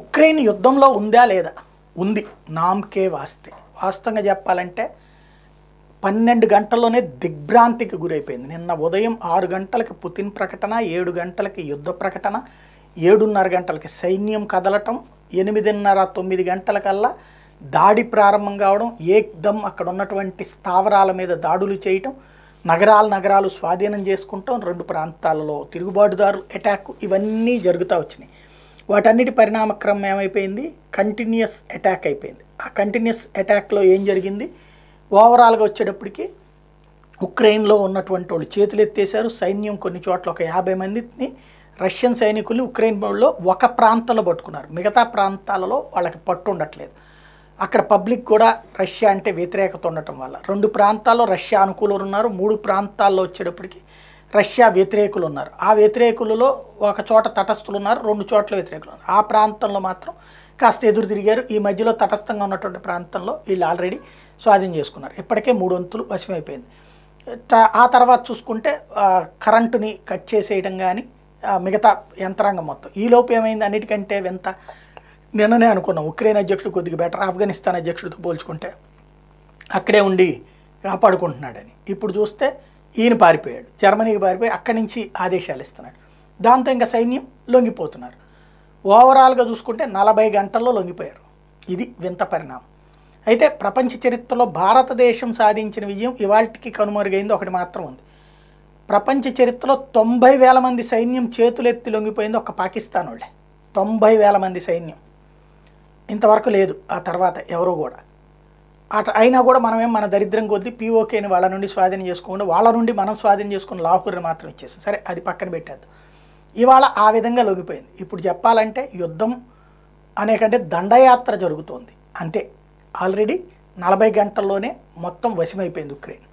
Ukraine యుద్ధంలో ఉందా లేదా ఉంది నామ్కే వాస్తే వాస్తవంగా చెప్పాలంటే పన్నెండు గంటల్లోనే దిగ్భ్రాంతికి గురైపోయింది నిన్న ఉదయం ఆరు గంటలకి పుతిన్ ప్రకటన ఏడు గంటలకి యుద్ధ ప్రకటన ఏడున్నర గంటలకి సైన్యం కదలటం ఎనిమిదిన్నర తొమ్మిది గంటలకల్లా దాడి ప్రారంభం కావడం ఏక్దమ్ అక్కడ ఉన్నటువంటి స్థావరాల మీద దాడులు చేయటం నగరాలు నగరాలు స్వాధీనం చేసుకుంటాం రెండు ప్రాంతాలలో తిరుగుబాటుదారు అటాక్ ఇవన్నీ జరుగుతూ వచ్చినాయి వాటన్నిటి పరిణామక్రమం ఏమైపోయింది కంటిన్యూస్ అటాక్ అయిపోయింది ఆ కంటిన్యూస్ అటాక్లో ఏం జరిగింది ఓవరాల్గా వచ్చేటప్పటికి ఉక్రెయిన్లో ఉన్నటువంటి వాళ్ళు చేతులు ఎత్తేసారు సైన్యం కొన్ని చోట్ల ఒక యాభై మందిని రష్యన్ సైనికులు ఉక్రెయిన్ లో ఒక ప్రాంతంలో పట్టుకున్నారు మిగతా ప్రాంతాలలో వాళ్ళకి పట్టు ఉండట్లేదు అక్కడ పబ్లిక్ కూడా రష్యా అంటే వ్యతిరేకత ఉండటం వల్ల రెండు ప్రాంతాల్లో రష్యా అనుకూలంగా ఉన్నారు మూడు ప్రాంతాల్లో వచ్చేటప్పటికి రష్యా వ్యతిరేకులు ఉన్నారు ఆ వ్యతిరేకులలో ఒక చోట తటస్థులు ఉన్నారు రెండు చోట్ల వ్యతిరేకులు ఉన్నారు ఆ ప్రాంతంలో మాత్రం కాస్త ఎదురు తిరిగారు ఈ మధ్యలో తటస్థంగా ఉన్నటువంటి ప్రాంతంలో వీళ్ళు ఆల్రెడీ స్వాధీనం చేసుకున్నారు ఇప్పటికే మూడు వంతులు వశమైపోయింది ఆ తర్వాత చూసుకుంటే కరెంటుని కట్ చేసేయడం కానీ మిగతా యంత్రాంగం మొత్తం ఈలోపు ఏమైంది అన్నిటికంటే వింత నిన్ననే అనుకున్నాం ఉక్రెయిన్ అధ్యక్షుడు కొద్దిగా బెటర్ ఆఫ్ఘనిస్తాన్ అధ్యక్షుడితో పోల్చుకుంటే అక్కడే ఉండి కాపాడుకుంటున్నాడని ఇప్పుడు చూస్తే ఈయన పారిపోయాడు జర్మనీకి పారిపోయి అక్కడి నుంచి ఆదేశాలు ఇస్తున్నాడు దాంతో ఇంకా సైన్యం లొంగిపోతున్నారు ఓవరాల్గా చూసుకుంటే నలభై గంటల్లో లొంగిపోయారు ఇది వింత పరిణామం అయితే ప్రపంచ చరిత్రలో భారతదేశం సాధించిన విజయం ఇవాళకి కనుమరుగైంది ఒకటి మాత్రం ఉంది ప్రపంచ చరిత్రలో తొంభై వేల మంది సైన్యం చేతులెత్తి లొంగిపోయింది ఒక పాకిస్తాన్ వాళ్ళే తొంభై వేల మంది సైన్యం ఇంతవరకు లేదు ఆ తర్వాత ఎవరు కూడా అట అయినా కూడా మనమేం మన దరిద్రం కొద్దీ పీఓకేని వాళ్ళ నుండి స్వాధీనం చేసుకోకుండా వాళ్ళ నుండి మనం స్వాధీనం చేసుకున్న లాహూర్ని మాత్రం ఇచ్చేసాం సరే అది పక్కన పెట్టేద్దాం ఇవాళ ఆ విధంగా లొగిపోయింది ఇప్పుడు చెప్పాలంటే యుద్ధం అనేకంటే దండయాత్ర జరుగుతోంది అంతే ఆల్రెడీ నలభై గంటల్లోనే మొత్తం వశమైపోయింది ఉక్రెయిన్